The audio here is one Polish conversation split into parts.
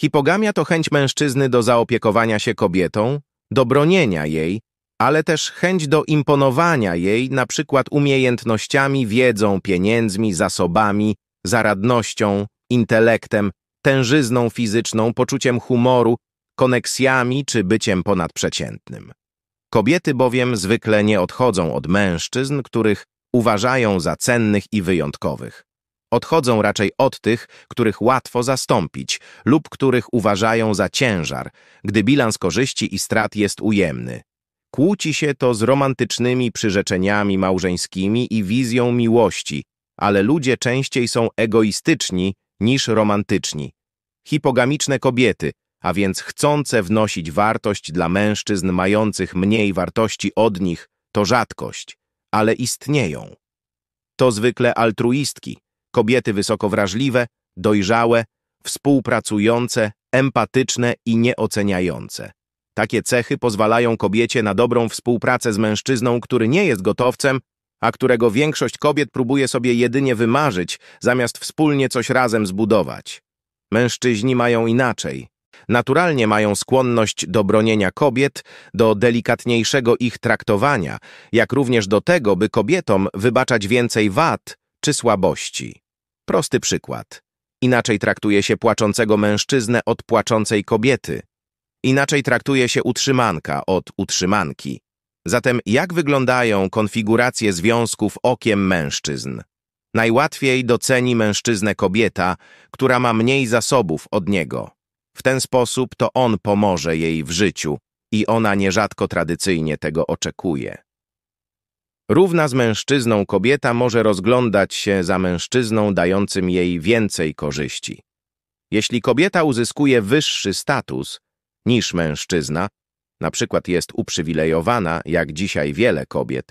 Hipogamia to chęć mężczyzny do zaopiekowania się kobietą, do bronienia jej, ale też chęć do imponowania jej na przykład umiejętnościami, wiedzą, pieniędzmi, zasobami, zaradnością, intelektem, tężyzną fizyczną, poczuciem humoru, koneksjami czy byciem ponadprzeciętnym. Kobiety bowiem zwykle nie odchodzą od mężczyzn, których uważają za cennych i wyjątkowych. Odchodzą raczej od tych, których łatwo zastąpić lub których uważają za ciężar, gdy bilans korzyści i strat jest ujemny. Kłóci się to z romantycznymi przyrzeczeniami małżeńskimi i wizją miłości, ale ludzie częściej są egoistyczni niż romantyczni. Hipogamiczne kobiety, a więc chcące wnosić wartość dla mężczyzn mających mniej wartości od nich, to rzadkość, ale istnieją. To zwykle altruistki, kobiety wysoko wrażliwe, dojrzałe, współpracujące, empatyczne i nieoceniające. Takie cechy pozwalają kobiecie na dobrą współpracę z mężczyzną, który nie jest gotowcem, a którego większość kobiet próbuje sobie jedynie wymarzyć, zamiast wspólnie coś razem zbudować. Mężczyźni mają inaczej. Naturalnie mają skłonność do bronienia kobiet, do delikatniejszego ich traktowania, jak również do tego, by kobietom wybaczać więcej wad czy słabości. Prosty przykład. Inaczej traktuje się płaczącego mężczyznę od płaczącej kobiety. Inaczej traktuje się utrzymanka od utrzymanki. Zatem jak wyglądają konfiguracje związków okiem mężczyzn? Najłatwiej doceni mężczyznę kobieta, która ma mniej zasobów od niego. W ten sposób to on pomoże jej w życiu i ona nierzadko tradycyjnie tego oczekuje. Równa z mężczyzną kobieta może rozglądać się za mężczyzną dającym jej więcej korzyści. Jeśli kobieta uzyskuje wyższy status niż mężczyzna, na przykład jest uprzywilejowana, jak dzisiaj wiele kobiet,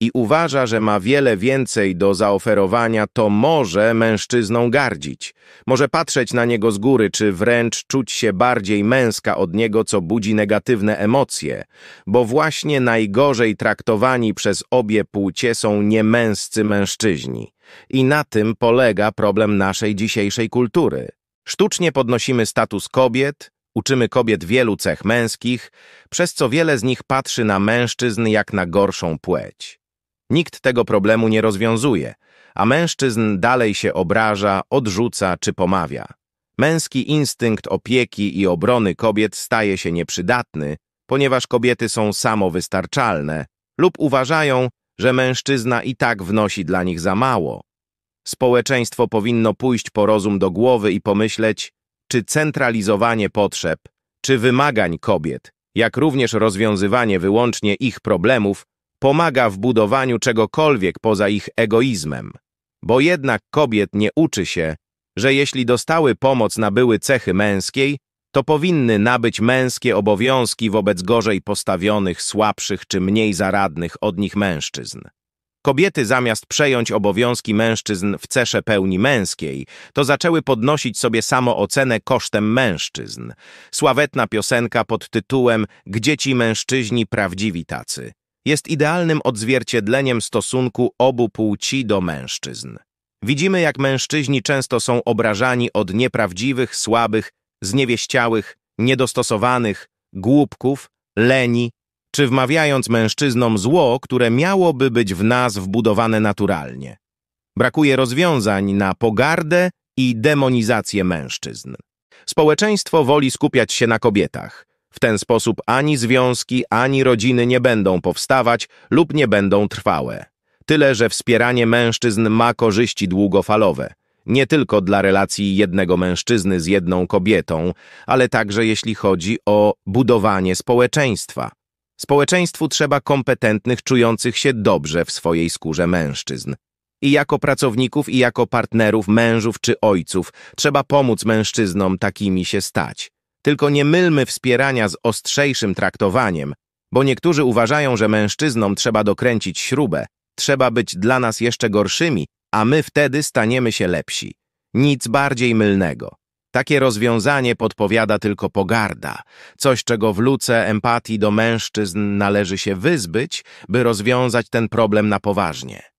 i uważa, że ma wiele więcej do zaoferowania, to może mężczyzną gardzić. Może patrzeć na niego z góry, czy wręcz czuć się bardziej męska od niego, co budzi negatywne emocje, bo właśnie najgorzej traktowani przez obie płcie są niemęscy mężczyźni. I na tym polega problem naszej dzisiejszej kultury. Sztucznie podnosimy status kobiet, uczymy kobiet wielu cech męskich, przez co wiele z nich patrzy na mężczyzn jak na gorszą płeć. Nikt tego problemu nie rozwiązuje, a mężczyzn dalej się obraża, odrzuca czy pomawia. Męski instynkt opieki i obrony kobiet staje się nieprzydatny, ponieważ kobiety są samowystarczalne lub uważają, że mężczyzna i tak wnosi dla nich za mało. Społeczeństwo powinno pójść po rozum do głowy i pomyśleć, czy centralizowanie potrzeb, czy wymagań kobiet, jak również rozwiązywanie wyłącznie ich problemów pomaga w budowaniu czegokolwiek poza ich egoizmem, bo jednak kobiet nie uczy się, że jeśli dostały pomoc nabyły cechy męskiej, to powinny nabyć męskie obowiązki wobec gorzej postawionych, słabszych czy mniej zaradnych od nich mężczyzn. Kobiety zamiast przejąć obowiązki mężczyzn w cesze pełni męskiej, to zaczęły podnosić sobie samoocenę kosztem mężczyzn. Sławetna piosenka pod tytułem Gdzie ci mężczyźni prawdziwi tacy jest idealnym odzwierciedleniem stosunku obu płci do mężczyzn. Widzimy, jak mężczyźni często są obrażani od nieprawdziwych, słabych, zniewieściałych, niedostosowanych, głupków, leni, czy wmawiając mężczyznom zło, które miałoby być w nas wbudowane naturalnie. Brakuje rozwiązań na pogardę i demonizację mężczyzn. Społeczeństwo woli skupiać się na kobietach, w ten sposób ani związki, ani rodziny nie będą powstawać lub nie będą trwałe. Tyle, że wspieranie mężczyzn ma korzyści długofalowe, nie tylko dla relacji jednego mężczyzny z jedną kobietą, ale także jeśli chodzi o budowanie społeczeństwa. Społeczeństwu trzeba kompetentnych, czujących się dobrze w swojej skórze mężczyzn. I jako pracowników, i jako partnerów, mężów czy ojców trzeba pomóc mężczyznom takimi się stać. Tylko nie mylmy wspierania z ostrzejszym traktowaniem, bo niektórzy uważają, że mężczyznom trzeba dokręcić śrubę, trzeba być dla nas jeszcze gorszymi, a my wtedy staniemy się lepsi. Nic bardziej mylnego. Takie rozwiązanie podpowiada tylko pogarda, coś czego w luce empatii do mężczyzn należy się wyzbyć, by rozwiązać ten problem na poważnie.